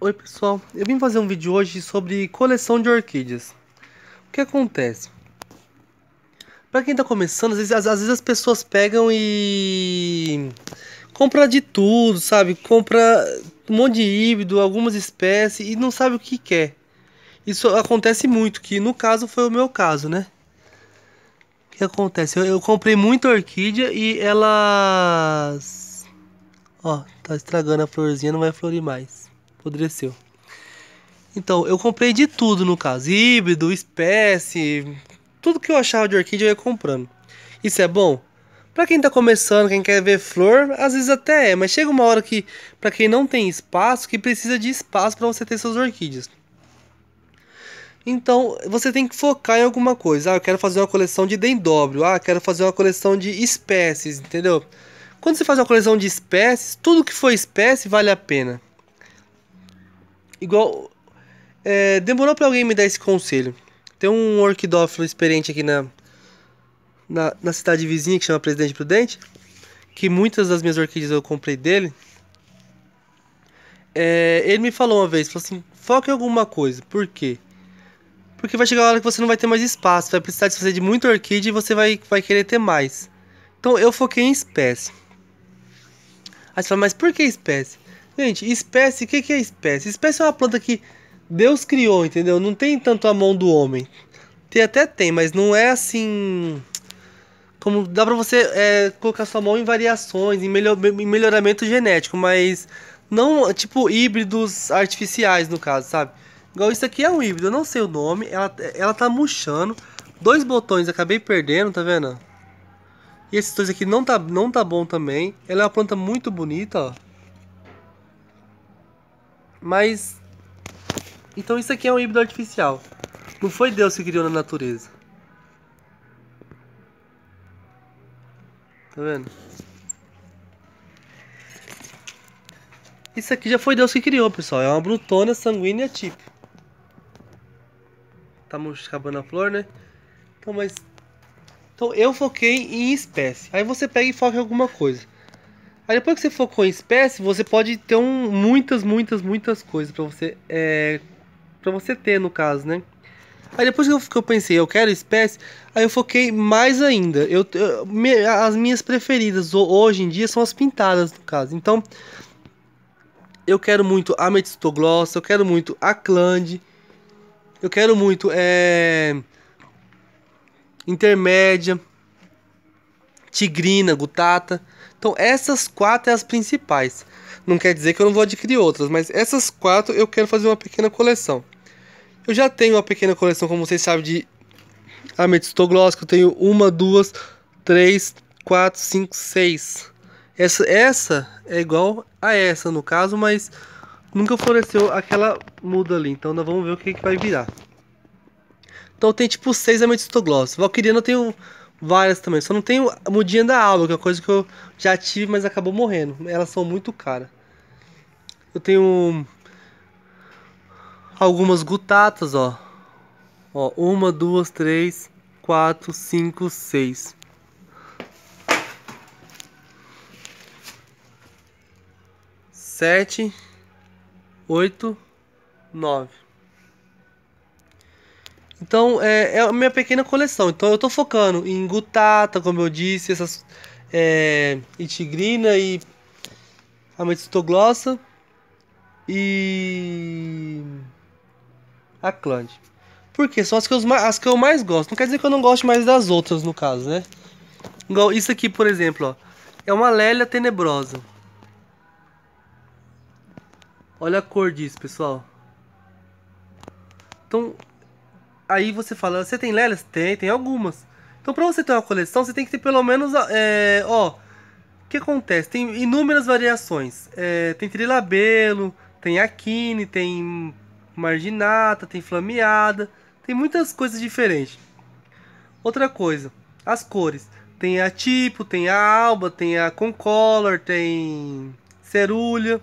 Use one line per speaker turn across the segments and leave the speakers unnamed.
Oi pessoal, eu vim fazer um vídeo hoje sobre coleção de orquídeas. O que acontece? Para quem está começando, às vezes, às, vezes, as pessoas pegam e compra de tudo, sabe? Compra um monte de híbrido, algumas espécies e não sabe o que quer. Isso acontece muito, que no caso foi o meu caso, né? O que acontece? Eu, eu comprei muita orquídea e elas... Ó, tá estragando a florzinha, não vai florir mais apodreceu. Então, eu comprei de tudo no caso: híbrido, espécie, tudo que eu achava de orquídea eu ia comprando. Isso é bom? Para quem tá começando, quem quer ver flor, às vezes até é, mas chega uma hora que, para quem não tem espaço, que precisa de espaço para você ter suas orquídeas. Então, você tem que focar em alguma coisa. Ah, eu quero fazer uma coleção de dendróbio. Ah, eu quero fazer uma coleção de espécies, entendeu? Quando você faz uma coleção de espécies, tudo que for espécie vale a pena. Igual. É, demorou para alguém me dar esse conselho. Tem um orquidófilo experiente aqui na, na, na, cidade vizinha que chama Presidente Prudente. Que muitas das minhas orquídeas eu comprei dele. É, ele me falou uma vez: falou assim, foca em alguma coisa. Por quê? Porque vai chegar uma hora que você não vai ter mais espaço. Vai precisar fazer de muita orquídea e você vai, vai querer ter mais. Então eu foquei em espécie. Aí você fala, mas por que espécie? Gente, espécie, o que, que é espécie? Espécie é uma planta que Deus criou, entendeu? Não tem tanto a mão do homem. Tem até tem, mas não é assim. Como dá pra você é, colocar sua mão em variações, em, melhor, em melhoramento genético, mas não tipo híbridos artificiais, no caso, sabe? Igual isso aqui é um híbrido, eu não sei o nome, ela, ela tá murchando. Dois botões acabei perdendo, tá vendo? E esses dois aqui não tá, não tá bom também. Ela é uma planta muito bonita, ó. Mas. Então isso aqui é um híbrido artificial. Não foi Deus que criou na natureza. Tá vendo? Isso aqui já foi Deus que criou, pessoal. É uma brutona sanguínea tipo. Estamos tá acabando a flor, né? Então, mas... Então, eu foquei em espécie. Aí você pega e foca em alguma coisa. Aí depois que você focou em espécie, você pode ter um, muitas, muitas, muitas coisas para você é, para você ter no caso, né? Aí depois que eu, que eu, pensei, eu quero espécie, aí eu foquei mais ainda. Eu, eu me, as minhas preferidas hoje em dia são as pintadas, no caso. Então, eu quero muito a Metistoglossa, eu quero muito a Clande, eu quero muito é, Intermédia, Tigrina, Gutata. Então essas quatro são é as principais. Não quer dizer que eu não vou adquirir outras, mas essas quatro eu quero fazer uma pequena coleção. Eu já tenho uma pequena coleção, como vocês sabem, de ametistoglossos. eu tenho uma, duas, três, quatro, cinco, seis. Essa, essa é igual a essa no caso, mas nunca floresceu aquela muda ali. Então nós vamos ver o que, que vai virar. Então tem tipo seis ametistoglossos. Valquiriano eu tenho várias também. Só não tenho a mudinha da alma, que é uma coisa que eu já tive, mas acabou morrendo. Elas são muito caras. Eu tenho algumas gutatas, ó. Ó, uma, duas, três, quatro, cinco, seis. Sete, oito, nove. Então, é, é a minha pequena coleção. Então, eu estou focando em gutata, como eu disse, essas é, e tigrina e ametistoglossa e a clante. Porque são as que, eu, as que eu mais gosto. Não quer dizer que eu não gosto mais das outras, no caso, né? Igual isso aqui, por exemplo, ó. É uma Lélia Tenebrosa. Olha a cor disso, pessoal. Então, Aí você fala, você tem Lelas? Tem, tem algumas. Então pra você ter uma coleção, você tem que ter pelo menos. É, ó. O que acontece? Tem inúmeras variações. É, tem trilabelo, tem aquine, tem marginata, tem flameada. Tem muitas coisas diferentes. Outra coisa, as cores. Tem a tipo, tem a alba, tem a concolor, tem cerulha.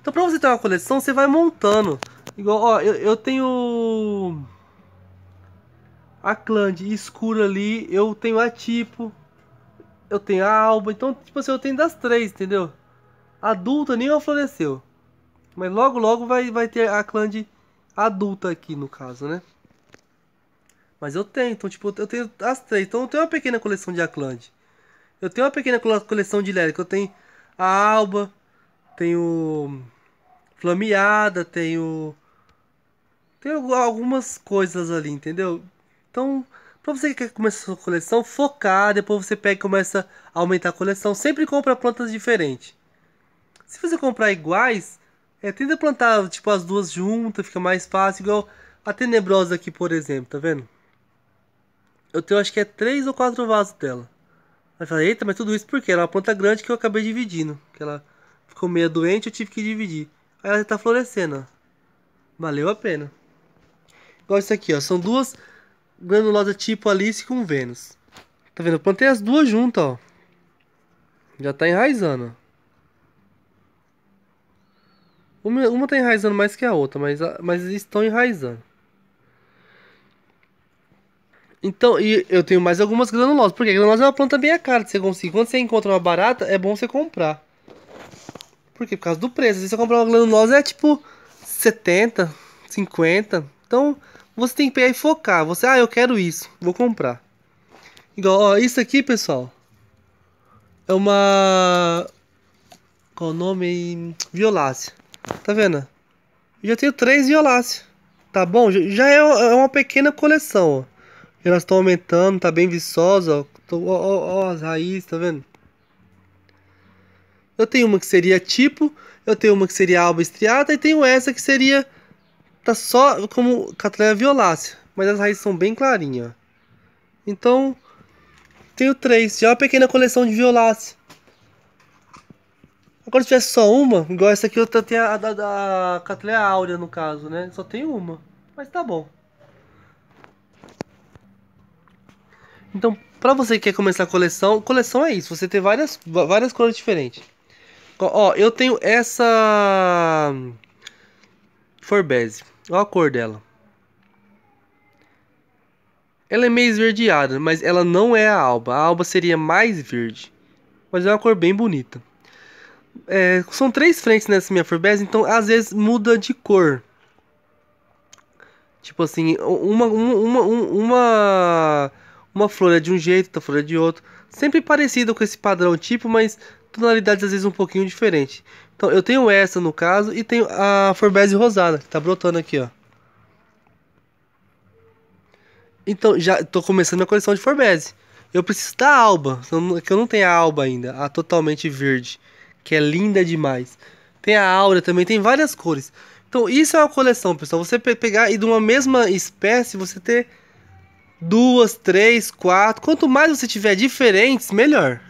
Então para você ter uma coleção, você vai montando. Igual, ó, eu, eu tenho. A clã de escuro ali, eu tenho a tipo, eu tenho a alba, então, tipo assim, eu tenho das três, entendeu? Adulta nem floresceu. Mas logo, logo vai, vai ter a clã de adulta aqui, no caso, né? Mas eu tenho, então, tipo, eu tenho as três. Então, eu tenho uma pequena coleção de clande Eu tenho uma pequena coleção de Lérica. Eu tenho a Alba, tenho Flameada, tenho tem algumas coisas ali, entendeu? Então, pra você que quer começar sua coleção, focar, depois você pega e começa a aumentar a coleção. Sempre compra plantas diferentes. Se você comprar iguais, é, tenta plantar tipo as duas juntas, fica mais fácil. Igual a tenebrosa aqui, por exemplo, tá vendo? Eu tenho acho que é três ou quatro vasos dela. Aí fala, eita, mas tudo isso porque era é uma planta grande que eu acabei dividindo. Que ela ficou meio doente, eu tive que dividir. Aí ela já tá florescendo, ó. Valeu a pena. Igual isso aqui, ó. São duas granulosa tipo Alice com Vênus. Tá vendo? Eu plantei as duas juntas, ó. Já tá enraizando. Uma, uma tá enraizando mais que a outra, mas, mas estão enraizando. Então, e eu tenho mais algumas granulosas, porque a granulosa é uma planta bem cara de você conseguir. Quando você encontra uma barata, é bom você comprar. Por quê? Por causa do preço. Se você comprar uma granulosa, é tipo 70, 50. Então, você tem que pegar e focar. Você, ah, eu quero isso, vou comprar. Igual, ó, isso aqui, pessoal. É uma. Qual o nome? Violácea. Tá vendo? Eu já tenho três violáceas. Tá bom? Já é, é uma pequena coleção, ó. Elas estão aumentando, tá bem viçosa, ó. Tô, ó, ó, as raízes, tá vendo? Eu tenho uma que seria tipo, eu tenho uma que seria alba estriada e tenho essa que seria Tá só como Catleya violácea, mas as raízes são bem clarinhas. Então, tenho três. Já é uma pequena coleção de violácea. Agora se tivesse só uma, igual essa aqui eu tenho a da, da áurea no caso, né? Só tem uma, mas tá bom. Então, pra você que quer começar a coleção, coleção é isso, você tem várias, várias cores diferentes. Ó, eu tenho essa Forbase. Olha a cor dela. Ela é meio esverdeada, mas ela não é a alba. A alba seria mais verde. Mas é uma cor bem bonita. É, são três frentes nessa minha forbes então às vezes muda de cor. Tipo assim, uma, uma, uma, uma, uma flor é de um jeito, outra flor é de outro. Sempre parecido com esse padrão tipo, mas tonalidades às vezes um pouquinho diferente. Então eu tenho essa no caso e tenho a forbese rosada que tá brotando aqui, ó. Então já tô começando minha coleção de forbese. Eu preciso da alba, que eu não tenho a alba ainda, a totalmente verde, que é linda demais. Tem a aura também, tem várias cores. Então isso é uma coleção, pessoal. Você pegar e de uma mesma espécie você ter duas, três, quatro. Quanto mais você tiver diferentes, melhor.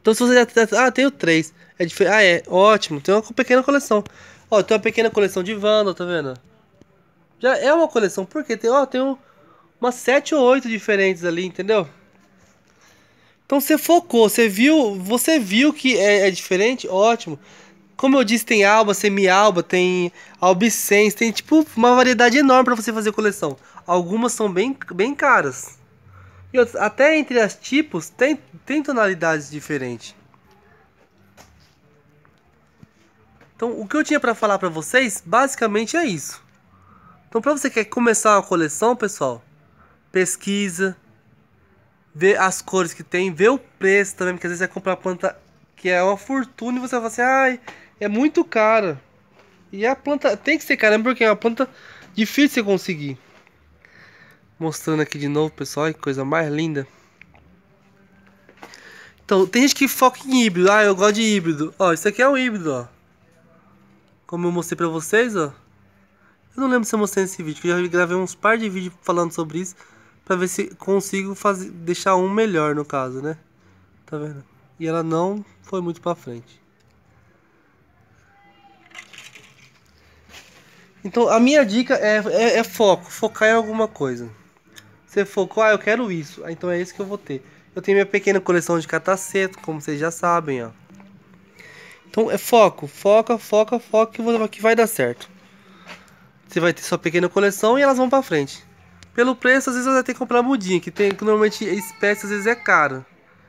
Então se você já tá, ah, tenho três. É dif... Ah, é, ótimo. Tem uma pequena coleção. Ó, tem uma pequena coleção de Vandal, tá vendo? Já é uma coleção, quê? tem, ó, tem um, umas sete ou oito diferentes ali, entendeu? Então você focou, você viu, você viu que é, é diferente, ótimo. Como eu disse, tem alba, semi-alba, tem albicens, tem tipo uma variedade enorme para você fazer coleção. Algumas são bem, bem caras. E outras, até entre as tipos tem, tem tonalidades diferentes. Então, o que eu tinha para falar para vocês, basicamente é isso. Então, para você que quer começar uma coleção, pessoal, pesquisa, vê as cores que tem, vê o preço também, porque às vezes você vai comprar planta que é uma fortuna e você vai falar assim, ai, é muito cara. E a planta tem que ser cara, porque é uma planta difícil de conseguir. Mostrando aqui de novo, pessoal, que coisa mais linda. Então, tem gente que foca em híbrido. Ah, eu gosto de híbrido. Ó, isso aqui é um híbrido, ó. Como eu mostrei pra vocês, ó. Eu não lembro se eu mostrei nesse vídeo, que eu já gravei uns par de vídeos falando sobre isso. Pra ver se consigo fazer, deixar um melhor, no caso, né? Tá vendo? E ela não foi muito pra frente. Então a minha dica é, é, é, foco, focar em alguma coisa. Você focou, ah, eu quero isso. Ah, então é isso que eu vou ter. Eu tenho minha pequena coleção de cataceto, como vocês já sabem, ó. Então é foco, foca, foca, foca que vai dar certo. Você vai ter sua pequena coleção e elas vão para frente. Pelo preço, às vezes você vai ter que comprar mudinha, que tem que normalmente espécie às vezes é cara.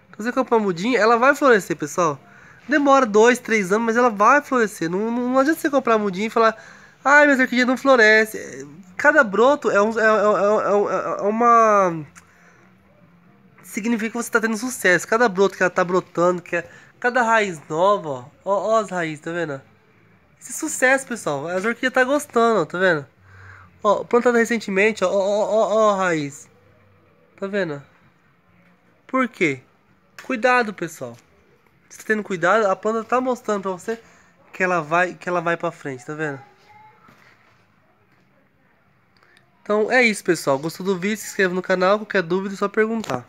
Então você comprar mudinha, ela vai florescer, pessoal. Demora dois, três anos, mas ela vai florescer. Não, não, não adianta você comprar mudinha e falar, ai, mas minha orquídea não floresce. Cada broto é, um, é, é, é, uma. Significa que você está tendo sucesso. Cada broto que ela está brotando, que é... cada raiz nova, ó, ó, as raízes, tá vendo? Esse sucesso, pessoal. As orquídeas tá gostando, tá vendo? Ó, plantada recentemente, ó, ó, ó, ó, a raiz. Tá vendo? Por quê? Cuidado, pessoal. Você tá tendo cuidado, a planta tá mostrando para você que ela vai, que ela vai para frente, tá vendo? Então é isso, pessoal. Gostou do vídeo? Se inscreva no canal. Qualquer dúvida é só perguntar.